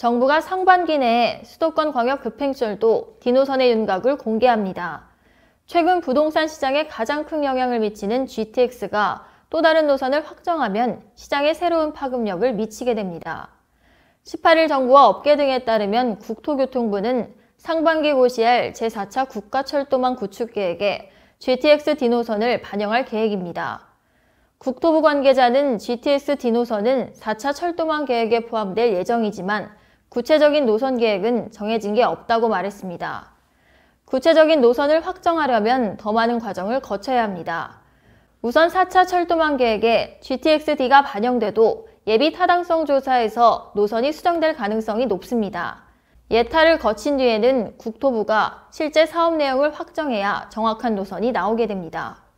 정부가 상반기 내에 수도권 광역 급행철도 디노선의 윤곽을 공개합니다. 최근 부동산 시장에 가장 큰 영향을 미치는 GTX가 또 다른 노선을 확정하면 시장에 새로운 파급력을 미치게 됩니다. 18일 정부와 업계 등에 따르면 국토교통부는 상반기 고시할 제4차 국가철도망 구축계획에 GTX 디노선을 반영할 계획입니다. 국토부 관계자는 GTX 디노선은 4차 철도망 계획에 포함될 예정이지만 구체적인 노선 계획은 정해진 게 없다고 말했습니다. 구체적인 노선을 확정하려면 더 많은 과정을 거쳐야 합니다. 우선 4차 철도망 계획에 GTX-D가 반영돼도 예비 타당성 조사에서 노선이 수정될 가능성이 높습니다. 예타를 거친 뒤에는 국토부가 실제 사업 내용을 확정해야 정확한 노선이 나오게 됩니다.